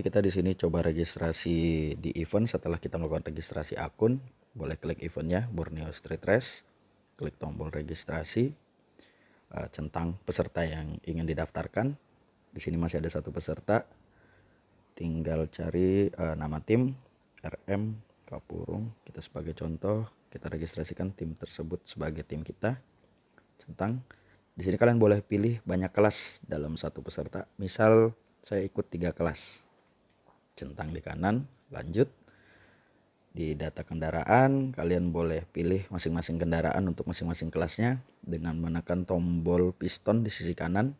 Kita di sini coba registrasi di event setelah kita melakukan registrasi akun, boleh klik eventnya Borneo Street Race, klik tombol registrasi, eh, centang peserta yang ingin didaftarkan. Di sini masih ada satu peserta, tinggal cari eh, nama tim RM Kapurung. Kita sebagai contoh kita registrasikan tim tersebut sebagai tim kita. Centang. Di sini kalian boleh pilih banyak kelas dalam satu peserta. Misal saya ikut tiga kelas centang di kanan lanjut di data kendaraan kalian boleh pilih masing-masing kendaraan untuk masing-masing kelasnya dengan menekan tombol piston di sisi kanan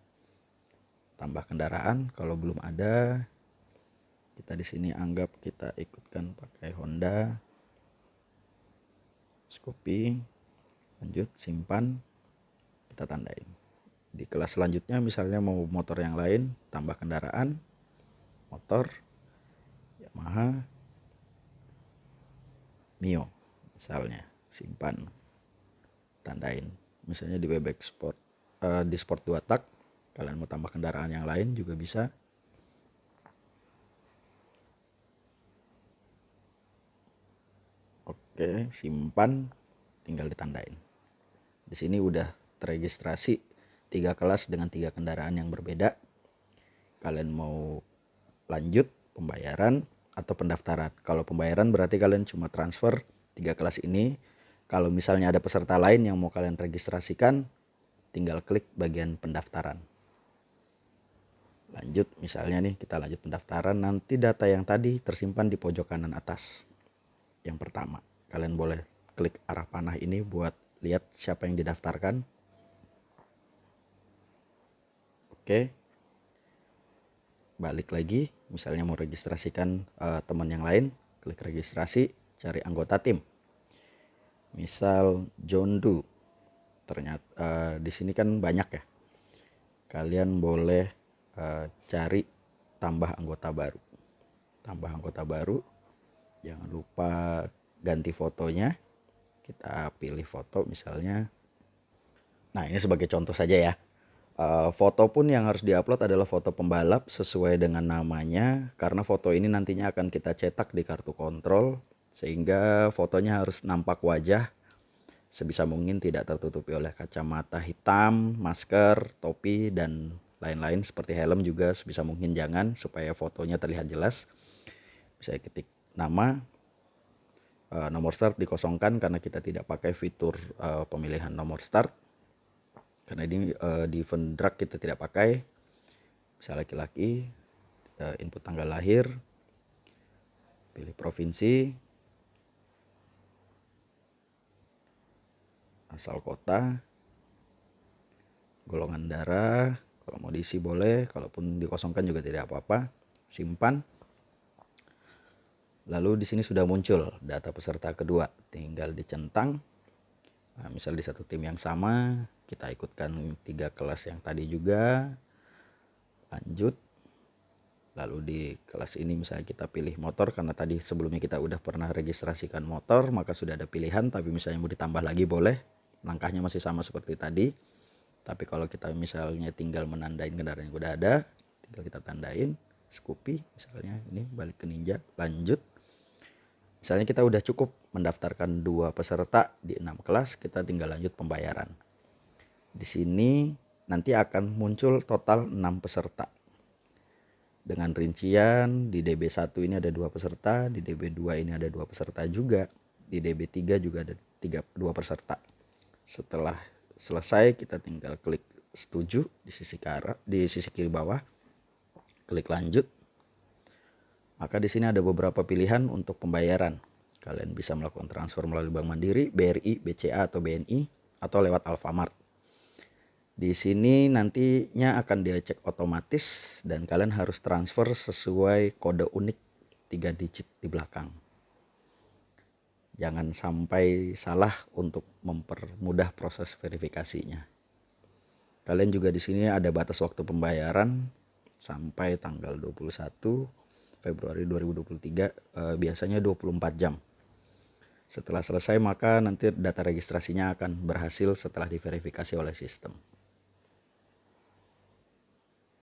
tambah kendaraan kalau belum ada kita di sini anggap kita ikutkan pakai Honda Scoopy lanjut simpan kita tandain di kelas selanjutnya misalnya mau motor yang lain tambah kendaraan motor Yamaha Mio misalnya simpan tandain misalnya di bebek sport uh, di sport dua tak kalian mau tambah kendaraan yang lain juga bisa oke simpan tinggal ditandain di sini udah terregistrasi tiga kelas dengan tiga kendaraan yang berbeda kalian mau lanjut pembayaran atau pendaftaran. Kalau pembayaran berarti kalian cuma transfer tiga kelas ini. Kalau misalnya ada peserta lain yang mau kalian registrasikan, tinggal klik bagian pendaftaran. Lanjut, misalnya nih kita lanjut pendaftaran. Nanti data yang tadi tersimpan di pojok kanan atas. Yang pertama, kalian boleh klik arah panah ini buat lihat siapa yang didaftarkan. Oke, balik lagi misalnya mau registrasikan uh, teman yang lain klik registrasi cari anggota tim misal John Doe ternyata uh, di sini kan banyak ya kalian boleh uh, cari tambah anggota baru tambah anggota baru jangan lupa ganti fotonya kita pilih foto misalnya nah ini sebagai contoh saja ya Uh, foto pun yang harus diupload adalah foto pembalap sesuai dengan namanya karena foto ini nantinya akan kita cetak di kartu kontrol sehingga fotonya harus nampak wajah sebisa mungkin tidak tertutupi oleh kacamata hitam, masker, topi dan lain-lain seperti helm juga sebisa mungkin jangan supaya fotonya terlihat jelas. Bisa ketik nama, eh, nomor start dikosongkan karena kita tidak pakai fitur eh, pemilihan nomor start karena ini uh, di event drag kita tidak pakai bisa laki-laki uh, input tanggal lahir pilih provinsi asal kota golongan darah kalau mau diisi boleh kalaupun dikosongkan juga tidak apa-apa simpan lalu di sini sudah muncul data peserta kedua tinggal dicentang Nah, misal di satu tim yang sama, kita ikutkan tiga kelas yang tadi juga. Lanjut. Lalu di kelas ini misalnya kita pilih motor karena tadi sebelumnya kita udah pernah registrasikan motor, maka sudah ada pilihan tapi misalnya mau ditambah lagi boleh. Langkahnya masih sama seperti tadi. Tapi kalau kita misalnya tinggal menandain kendaraan yang udah ada, tinggal kita tandain Scoopy misalnya ini balik ke Ninja, lanjut. Misalnya kita udah cukup mendaftarkan dua peserta di enam kelas, kita tinggal lanjut pembayaran. Di sini nanti akan muncul total enam peserta. Dengan rincian di DB1 ini ada dua peserta, di DB2 ini ada dua peserta juga, di DB3 juga ada tiga, dua peserta. Setelah selesai kita tinggal klik setuju di sisi kara, di sisi kiri bawah. Klik lanjut maka di sini ada beberapa pilihan untuk pembayaran. Kalian bisa melakukan transfer melalui Bank Mandiri, BRI, BCA atau BNI atau lewat Alfamart. Di sini nantinya akan dicek otomatis dan kalian harus transfer sesuai kode unik 3 digit di belakang. Jangan sampai salah untuk mempermudah proses verifikasinya. Kalian juga di sini ada batas waktu pembayaran sampai tanggal 21 Februari 2023 uh, eh, biasanya 24 jam. Setelah selesai maka nanti data registrasinya akan berhasil setelah diverifikasi oleh sistem.